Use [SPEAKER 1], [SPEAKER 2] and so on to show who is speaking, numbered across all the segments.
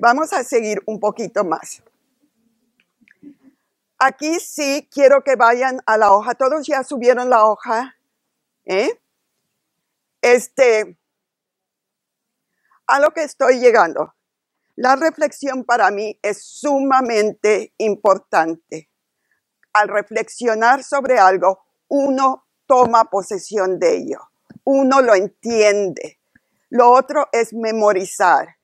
[SPEAKER 1] vamos a seguir un poquito más. Aquí sí quiero que vayan a la hoja. Todos ya subieron la hoja. ¿Eh? Este, a lo que estoy llegando. La reflexión para mí es sumamente importante. Al reflexionar sobre algo, uno toma posesión de ello, uno lo entiende. Lo otro es memorizar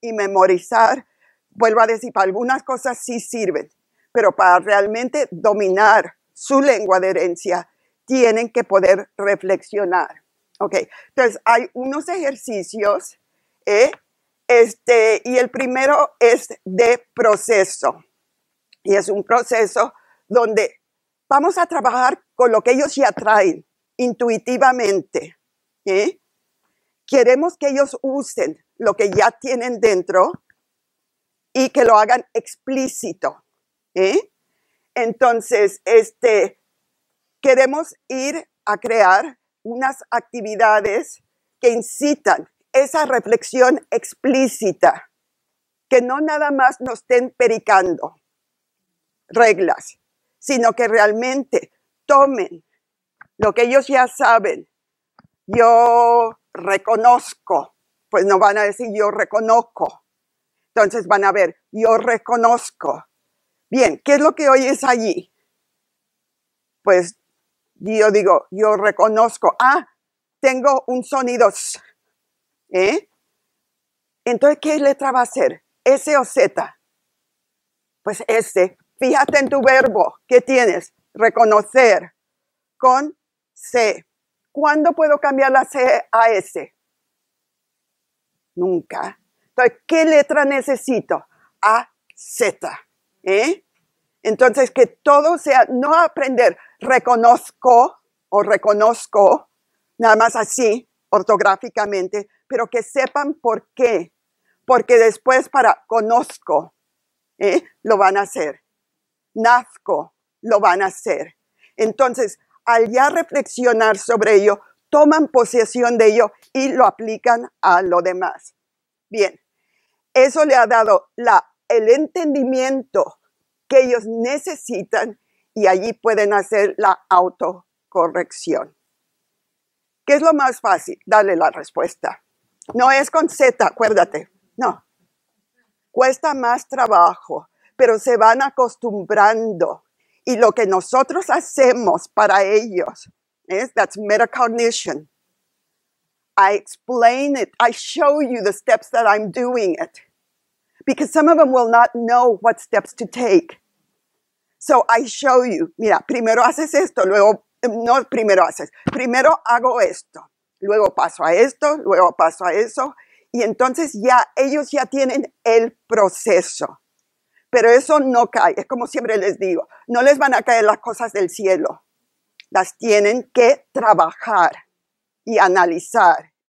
[SPEAKER 1] y memorizar, vuelvo a decir, para algunas cosas sí sirven, pero para realmente dominar su lengua de herencia, tienen que poder reflexionar. Ok, entonces hay unos ejercicios, ¿eh? este, y el primero es de proceso. Y es un proceso donde vamos a trabajar con lo que ellos ya traen intuitivamente. ¿eh? queremos que ellos usen lo que ya tienen dentro y que lo hagan explícito. Entonces, este, queremos ir a crear unas actividades que incitan esa reflexión explícita, que no nada más nos estén pericando reglas, sino que realmente tomen lo que ellos ya saben. Yo reconozco, pues no van a decir yo reconozco. Entonces van a ver, yo reconozco. Bien, ¿qué es lo que oyes allí? Pues yo digo, yo reconozco. Ah, tengo un sonido. ¿Eh? Entonces, ¿qué letra va a ser? ¿S o Z? Pues S. Este. Fíjate en tu verbo. ¿Qué tienes? Reconocer con C. ¿Cuándo puedo cambiar la C a S? Nunca. Entonces, ¿qué letra necesito? A, Z. ¿eh? Entonces, que todo sea, no aprender reconozco o reconozco, nada más así, ortográficamente, pero que sepan por qué. Porque después para conozco, ¿eh? lo van a hacer. Nazco, lo van a hacer. Entonces, al ya reflexionar sobre ello, toman posesión de ello y lo aplican a lo demás. Bien, eso le ha dado el entendimiento que ellos necesitan y allí pueden hacer la autocorrección. ¿Qué es lo más fácil? Dale la respuesta. No es con Z, acuérdate. No. Cuesta más trabajo, pero se van acostumbrando y lo que nosotros hacemos para ellos es that's metacognition. I explain it. I show you the steps that I'm doing it. Because some of them will not know what steps to take. So I show you. Mira, primero haces esto, luego, no primero haces. Primero hago esto, luego paso a esto, luego paso a eso. Y entonces ya ellos ya tienen el proceso. Pero eso no cae, es como siempre les digo, no les van a caer las cosas del cielo, las tienen que trabajar y analizar